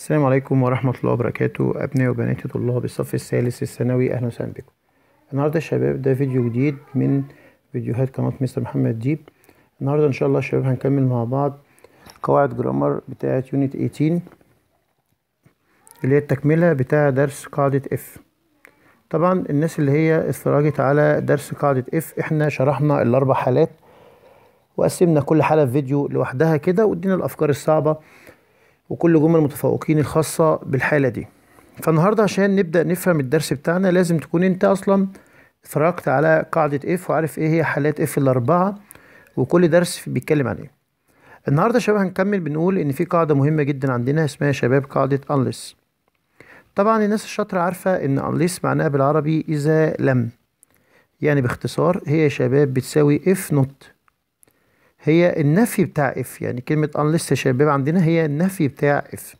السلام عليكم ورحمة الله وبركاته أبناء وبناتي طلاب الصف الثالث الثانوي أهلا وسهلا بكم النهاردة يا شباب ده فيديو جديد من فيديوهات قناة مستر محمد ديب النهاردة إن شاء الله يا شباب هنكمل مع بعض قواعد جرامر بتاعة يونت 18 اللي هي التكملة بتاع درس قاعدة اف طبعا الناس اللي هي اتفرجت على درس قاعدة اف احنا شرحنا الأربع حالات وقسمنا كل حالة في فيديو لوحدها كده وادينا الأفكار الصعبة وكل جمل المتفوقين الخاصة بالحالة دي فالنهاردة عشان نبدأ نفهم الدرس بتاعنا لازم تكون انت اصلا اتفرجت على قاعدة F وعارف ايه هي حالات F الأربعة وكل درس بيتكلم عن ايه النهاردة شباب هنكمل بنقول ان في قاعدة مهمة جدا عندنا اسمها شباب قاعدة أنليس طبعا الناس الشاطرة عارفة ان أنليس معناها بالعربي اذا لم يعني باختصار هي شباب بتساوي F نوت هي النفي بتاع اف يعني كلمة يا شباب عندنا هي النفي بتاع اف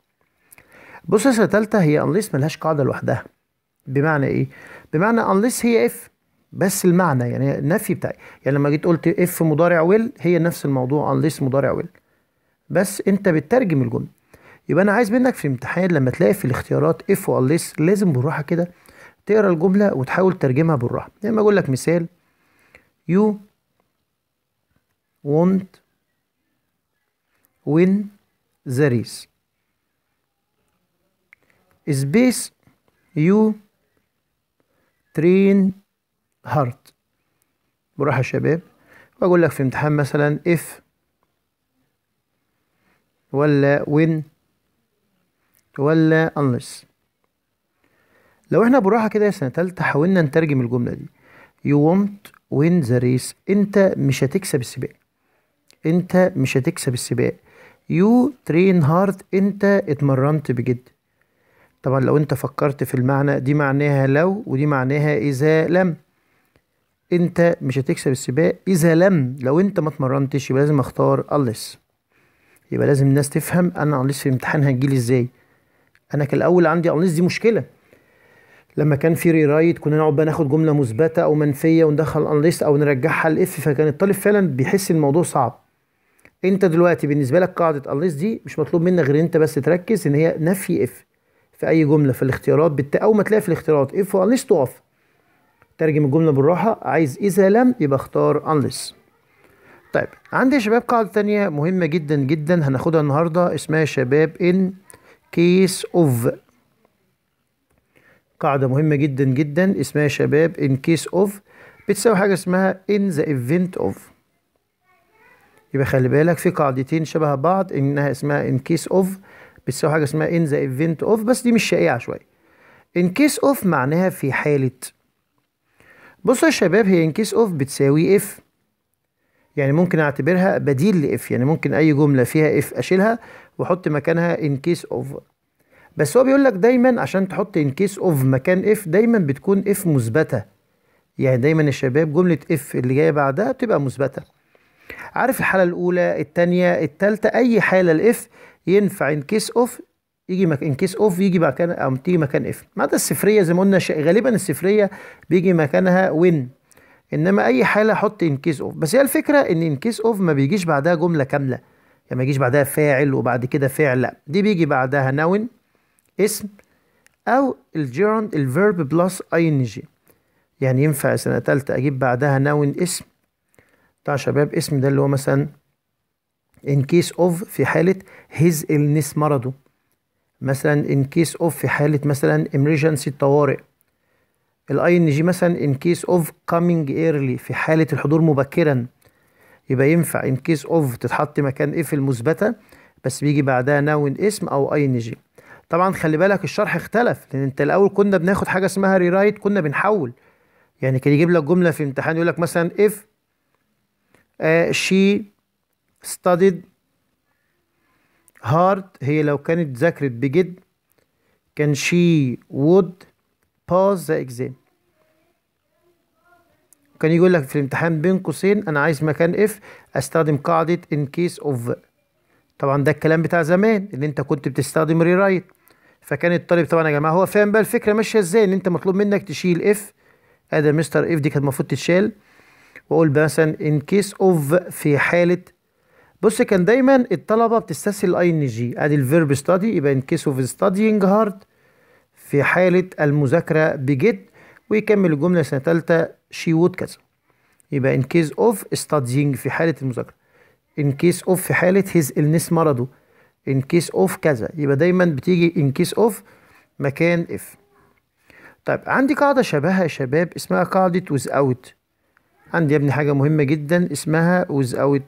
بص يا تالتة هي انليس ملهاش قاعدة لوحدها بمعنى ايه؟ بمعنى انليس هي اف بس المعنى يعني النفي بتاعي يعني لما جيت قلت اف مضارع ويل هي نفس الموضوع انليس مضارع ويل بس انت بتترجم الجملة يبقى انا عايز منك في امتحان لما تلاقي في الاختيارات اف والليس لازم بالراحة كده تقرا الجملة وتحاول ترجمها بالراحة لما يعني ما اقول لك مثال يو want when there is space you train hard بروح يا شباب وأقول لك في امتحان مثلا if ولا when ولا unless لو احنا براحة كده يا سنة تالتة حاولنا نترجم الجملة دي you want win the race انت مش هتكسب السباق انت مش هتكسب السباق يو ترين هارد انت اتمرنت بجد طبعا لو انت فكرت في المعنى دي معناها لو ودي معناها اذا لم انت مش هتكسب السباق اذا لم لو انت ما اتمرنتش يبقى لازم اختار unless يبقى لازم الناس تفهم انا unless في الامتحان هتجيلي ازاي انا كالاول عندي unless دي مشكله لما كان في ري رايت كنا نقعد بقى ناخد جمله مثبته او منفيه وندخل انليست او نرجعها لاف فكان الطالب فعلا بيحس الموضوع صعب انت دلوقتي بالنسبه لك قاعده انليس دي مش مطلوب منك غير انت بس تركز ان هي نفي اف في اي جمله في الاختيارات بت... او ما تلاقي في الاختيارات اف وانليس تقف ترجم الجمله بالراحه عايز اذا لم يبقى اختار انليس طيب عندي يا شباب قاعده تانية مهمه جدا جدا هناخدها النهارده اسمها شباب ان كيس اوف قاعده مهمه جدا جدا اسمها شباب ان كيس اوف بتساوي حاجه اسمها ان ذا ايفنت اوف يبقى خلي بالك في قاعدتين شبه بعض انها اسمها ان كيس اوف بتساوي حاجه اسمها ان ذا ايفنت اوف بس دي مش شائعه شويه ان كيس اوف معناها في حاله بصوا يا شباب هي ان كيس اوف بتساوي اف يعني ممكن اعتبرها بديل لاف يعني ممكن اي جمله فيها اف اشيلها واحط مكانها ان كيس اوف بس هو بيقول لك دايما عشان تحط ان كيس اوف مكان اف دايما بتكون اف مثبته يعني دايما يا شباب جمله اف اللي جايه بعدها بتبقى مثبته عارف الحاله الاولى الثانيه الثالثه اي حاله الاف ينفع ان كيس اوف يجي مك... ان كيس اوف يجي مكان او تيجي مكان اف ما عدا الصفريه زي ما قلنا ش... غالبا الصفريه بيجي مكانها وين انما اي حاله حط ان كيس اوف بس هي الفكره ان ان كيس اوف ما بيجيش بعدها جمله كامله يعني ما يجيش بعدها فاعل وبعد كده فعل لا دي بيجي بعدها نون اسم او الجيرند الفيرب بلس اي ان جي يعني ينفع سنه تالته اجيب بعدها نون اسم بتاع شباب اسم ده اللي هو مثلا in case of في حالة his illness مرضه مثلا in case of في حالة مثلا emergency الطوارئ الاي ان جي مثلا in case of coming early في حالة الحضور مبكرا يبقى ينفع in case of تتحط مكان اف المثبتة بس بيجي بعدها نون اسم او اي ان جي طبعا خلي بالك الشرح اختلف لان انت الاول كنا بناخد حاجه اسمها رايت كنا بنحول يعني كان يجيب لك جمله في امتحان يقول لك مثلا اف آه، she studied hard هي لو كانت ذاكرت بجد كان she would pass the exam كان يقول لك في الامتحان بين قوسين انا عايز مكان اف استخدم قاعدة in case of طبعا ده الكلام بتاع زمان ان انت كنت بتستخدم ري رايت فكان الطالب طبعا يا جماعه هو فاهم بقى الفكره ماشيه ازاي ان انت مطلوب منك تشيل اف ادي مستر اف دي كانت المفروض تتشال واقول مثلا ان كيس اوف في حاله بص كان دايما الطلبه بتستسهل الاي ان جي ادي الفيرب ستادي يبقى ان كيس اوف ستادينج هارد في حاله المذاكره بجد ويكمل الجمله سنه ثالثه شي وود كذا يبقى ان كيس اوف ستادينج في حاله المذاكره ان كيس اوف في حاله هيز النس مرضه ان كيس اوف كذا يبقى دايما بتيجي ان كيس اوف مكان اف طيب عندي قاعده شبهها يا شباب اسمها قاعده ويز اوت عندي يا ابني حاجة مهمة جدا اسمها ويز اوت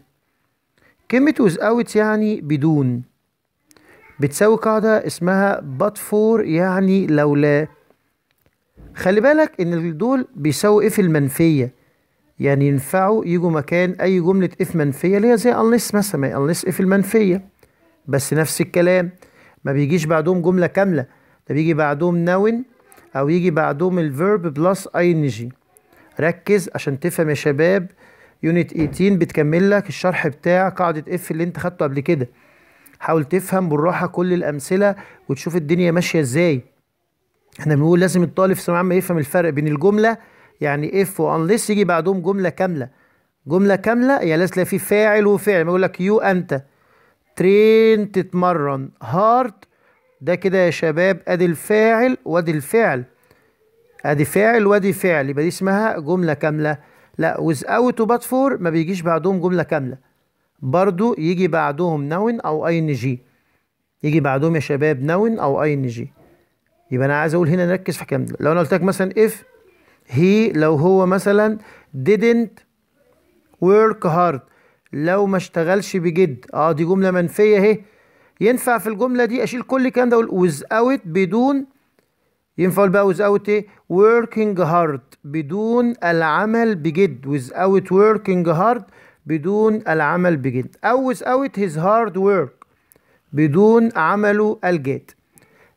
كلمة ويز اوت يعني بدون بتساوي قاعدة اسمها بات فور يعني لولا خلي بالك ان دول بيساوي اف المنفية يعني ينفعوا يجوا مكان اي جملة اف منفية اللي هي زي unless مثلا ما unless اف المنفية بس نفس الكلام ما بيجيش بعدهم جملة كاملة ده بيجي بعدهم نون او يجي بعدهم الفيرب بلس اي ان جي ركز عشان تفهم يا شباب يونت 18 بتكمل لك الشرح بتاع قاعدة اف اللي انت خدته قبل كده حاول تفهم بالراحة كل الأمثلة وتشوف الدنيا ماشية ازاي احنا بنقول لازم الطالب في ثانوية عامة يفهم الفرق بين الجملة يعني اف وانليس يجي بعدهم جملة كاملة جملة كاملة يعني لازم تلاقي فيه فاعل وفعل ما لك يو أنت ترين تتمرن هارد ده كده يا شباب ادي الفاعل وادي الفعل ادي فاعل وادي فعل يبقى دي اسمها جمله كامله لا ويز اوت وبات فور ما بيجيش بعدهم جمله كامله برضو يجي بعدهم نون او اي ان جي يجي بعدهم يا شباب نون او اي ان جي يبقى انا عايز اقول هنا نركز في الكلام ده لو انا قلت لك مثلا اف هي لو هو مثلا didn't work hard لو ما اشتغلش بجد اه دي جمله منفيه اهي ينفع في الجمله دي اشيل كل الكلام ده اقول without بدون ينفع بقى without ايه working hard بدون العمل بجد without working hard بدون العمل بجد أو without his hard work بدون عمله الجاد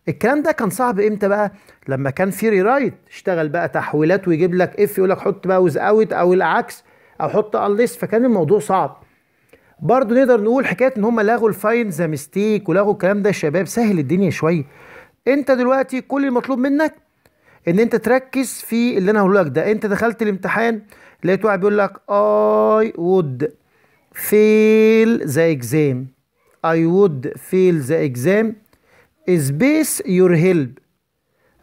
الكلام ده كان صعب امتى بقى لما كان ري رايت اشتغل بقى تحويلات ويجيب لك اف يقول لك حط بقى ويز اوت او العكس او حط انليس فكان الموضوع صعب برضه نقدر نقول حكايه ان هم لغوا الفاين ذا ميستيك ولغوا الكلام ده يا شباب سهل الدنيا شويه انت دلوقتي كل المطلوب منك ان انت تركز في اللي انا هقوله لك ده انت دخلت الامتحان لقيت واحد بيقول لك اي وود فيل ذا اكزام اي وود فيل ذا اكزام سبيس يور هيلب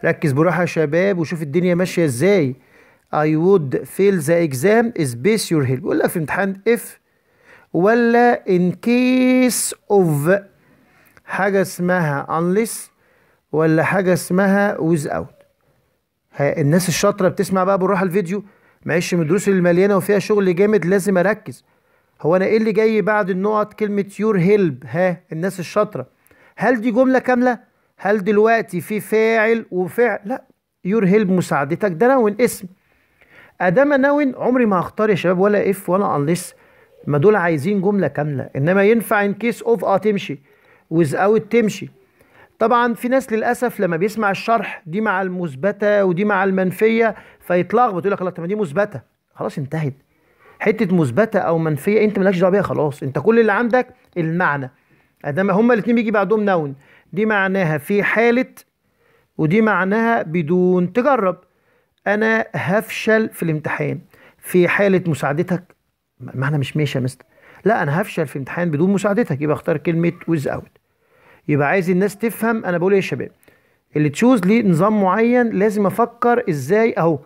ركز براحه يا شباب وشوف الدنيا ماشيه ازاي اي وود فيل ذا اكزام سبيس يور هيلب يقول لك في امتحان اف ولا ان كيس اوف حاجه اسمها unless ولا حاجه اسمها ويز اوت الناس الشاطره بتسمع بقى بالراحه الفيديو معلش من الدروس اللي مليانه وفيها شغل جامد لازم اركز هو انا ايه اللي جاي بعد النقط كلمه يور هيلب ها الناس الشاطره هل دي جمله كامله هل دلوقتي في فاعل وفعل لا يور هيلب مساعدتك ده ناون اسم ادام ناون عمري ما هختار يا شباب ولا اف ولا انليس ما دول عايزين جمله كامله انما ينفع ان كيس اوف اه تمشي ويز اوت تمشي طبعا في ناس للاسف لما بيسمع الشرح دي مع المثبته ودي مع المنفيه فيتلخبط يقول لك طب ما دي مثبته خلاص انتهت حته مثبته او منفيه انت مالكش دعوه بيها خلاص انت كل اللي عندك المعنى ادام هما الاثنين بيجي بعدهم نون دي معناها في حاله ودي معناها بدون تجرب انا هفشل في الامتحان في حاله مساعدتك معنى مش ماشي يا مستر لا انا هفشل في امتحان بدون مساعدتك يبقى اختار كلمه ويز اوت يبقى عايز الناس تفهم انا بقول ايه يا شباب اللي تشوز ليه نظام معين لازم افكر ازاي اهو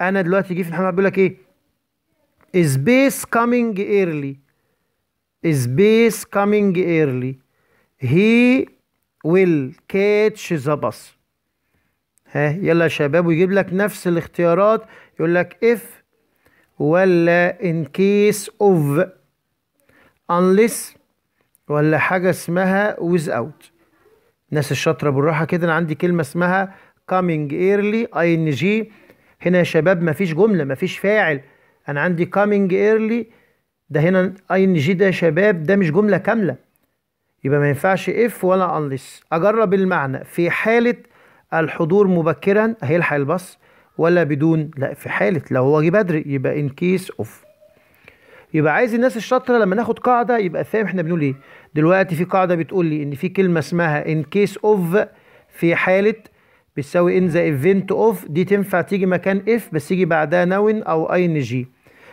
انا دلوقتي جه في الحمام بيقول لك ايه سبيس كامينج ايرلي سبيس كامينج ايرلي هي ويل كاتش ذا باس ها يلا يا شباب ويجيب لك نفس الاختيارات يقول لك اف ولا ان كيس اوف unless ولا حاجة اسمها ويز اوت الناس الشاطرة بالراحة كده أنا عندي كلمة اسمها coming early ing هنا يا شباب مفيش جملة مفيش فاعل أنا عندي coming early ده هنا ing ده يا شباب ده مش جملة كاملة يبقى ما ينفعش اف ولا unless أجرب المعنى في حالة الحضور مبكرا هيلحق البص ولا بدون لا في حالة لو هو جه بدري يبقى in case of يبقى عايز الناس الشاطره لما ناخد قاعده يبقى فاهم احنا بنقول ايه دلوقتي في قاعده بتقول لي ان في كلمه اسمها ان كيس اوف في حاله بتساوي ان ذا ايفنت اوف دي تنفع تيجي مكان اف بس يجي بعدها ناون او اي ان جي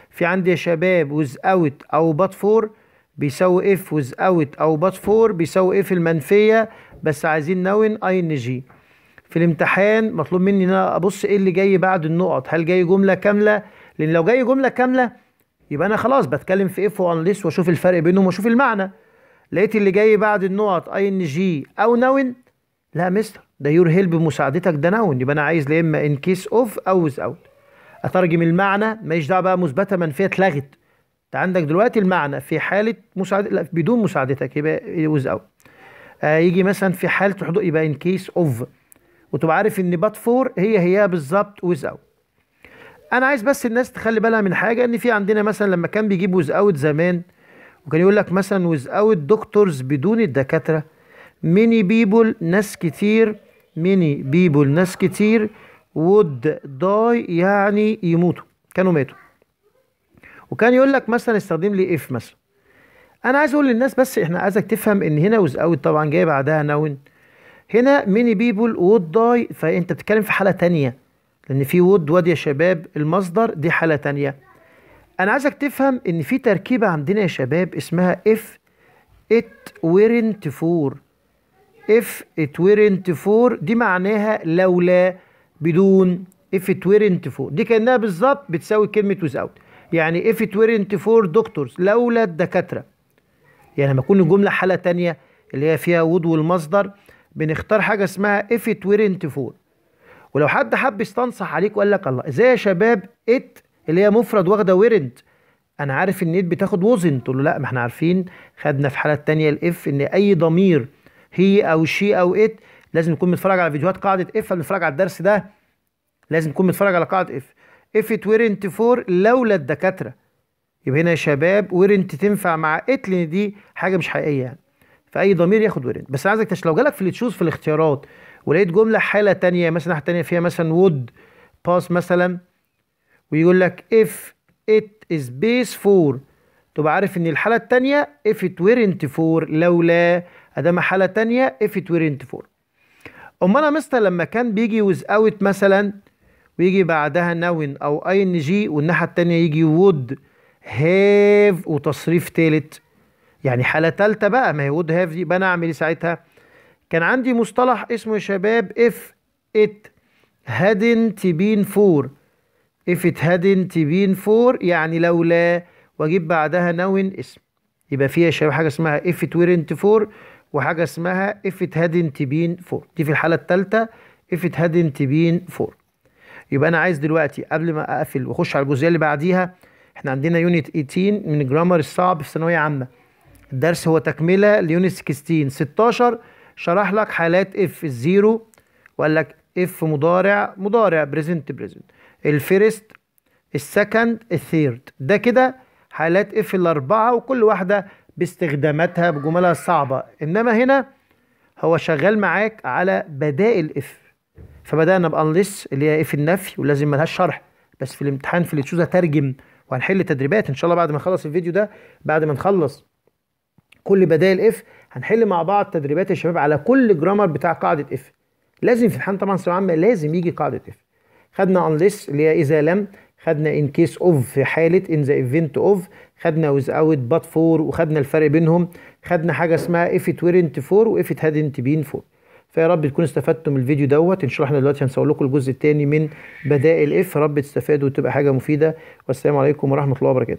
في عندي يا شباب ويز اوت او بات فور بيساوي اف ويز اوت او بات فور بيساوي اف المنفيه بس عايزين ناون اي ان جي في الامتحان مطلوب مني ان انا ابص ايه اللي جاي بعد النقط هل جاي جمله كامله لان لو جاي جمله كامله يبقى انا خلاص بتكلم في اف وان ليس واشوف الفرق بينهم واشوف المعنى لقيت اللي جاي بعد النقط اي ان جي او نون لا مستر ده يور هيلب مساعدتك ده نون يبقى انا عايز يا اما ان كيس اوف او ويز اوت اترجم المعنى ماليش دعوه بقى مثبته منفيه اتلغت انت عندك دلوقتي المعنى في حاله مساعد لا بدون مساعدتك يبقى ويز اوت آه يجي مثلا في حاله حضور يبقى ان كيس اوف وتبقى عارف ان بات فور هي هي بالظبط ويز اوت انا عايز بس الناس تخلي بالها من حاجه ان في عندنا مثلا لما كان بيجيب ويز اوت زمان وكان يقول لك مثلا ويز اوت دكتورز بدون الدكاتره ميني بيبول ناس كتير ميني بيبول ناس كتير وود داي يعني يموتوا كانوا ماتوا وكان يقول لك مثلا استخدم لي اف مثلا انا عايز اقول للناس بس احنا عايزك تفهم ان هنا ويز اوت طبعا جاي بعدها ناون هنا ميني بيبول وود داي فانت بتتكلم في حاله تانية لان في ود واد يا شباب المصدر دي حاله تانية انا عايزك تفهم ان في تركيبه عندنا يا شباب اسمها اف ات ويرنت فور اف ات ويرنت فور دي معناها لولا بدون اف ات ويرنت فور دي كانها بالظبط بتساوي كلمه ويز اوت يعني اف ات ويرنت فور دكتورز لولا الدكاتره يعني لما تكون الجمله حاله تانية اللي هي فيها ود والمصدر بنختار حاجه اسمها if it weren't for ولو حد حب يستنصح عليك وقال لك الله ازاي يا شباب ات اللي هي مفرد واخده ورد انا عارف ان ات بتاخد وزن تقول له لا ما احنا عارفين خدنا في الحاله الثانيه الاف ان اي ضمير هي او شي او ات لازم نكون متفرج على فيديوهات قاعده اف بنتفرج على الدرس ده لازم نكون متفرج على قاعده اف اف ات ورنت فور لولا الدكاتره يبقى هنا يا شباب ورنت تنفع مع ات لان دي حاجه مش حقيقيه يعني فاي ضمير ياخد ورنت بس عايزك لو جالك في اللي تشوز في الاختيارات ولقيت جمله حاله تانية مثلا حالة تانية فيها مثلا would pass مثلا ويقول لك if it is base for تبقى عارف ان الحاله التانية if it weren't for لولا ادام حاله تانية if it weren't for امال يا مستر لما كان بيجي out مثلا ويجي بعدها نون او اي ان جي والناحيه التانية يجي would have وتصريف تالت يعني حاله تالته بقى ما هي would have دي يبقى انا اعمل ايه ساعتها كان عندي مصطلح اسمه يا شباب if it hadn't been for if it hadn't been for يعني لولا واجيب بعدها نون اسم يبقى فيها يا شباب حاجه اسمها if it weren't for وحاجه اسمها if it hadn't been for دي في الحاله الثالثه if it hadn't been for يبقى انا عايز دلوقتي قبل ما اقفل واخش على الجزئيه اللي بعديها احنا عندنا يونت 18 من الجرامر الصعب في ثانويه عامه الدرس هو تكمله ليونت 16 16 شرح لك حالات اف الزيرو وقال لك اف مضارع مضارع بريزنت بريزنت الفيرست السكند الثيرد ده كده حالات اف الاربعه وكل واحده باستخداماتها بجملها الصعبه انما هنا هو شغال معاك على بدائل اف فبدانا بانلس اللي هي اف النفي ولازم ملهاش شرح بس في الامتحان في اللي تشوز هترجم وهنحل تدريبات ان شاء الله بعد ما نخلص الفيديو ده بعد ما نخلص كل بدائل اف هنحل مع بعض تدريبات الشباب على كل جرامر بتاع قاعده اف لازم في امتحان طبعا ثانويه عامه لازم يجي قاعده اف خدنا ان ليس اللي هي اذا لم خدنا ان كيس اوف في حاله ان ذا ايفنت اوف خدنا ويز اوت بات فور وخدنا الفرق بينهم خدنا حاجه اسمها اف ات ويرنت فور واف ات هادنت بين فور فيا رب تكونوا استفدتوا من الفيديو دوت ان شاء الله احنا دلوقتي هنصور لكم الجزء الثاني من بدائل اف يا رب تستفادوا وتبقى حاجه مفيده والسلام عليكم ورحمه الله وبركاته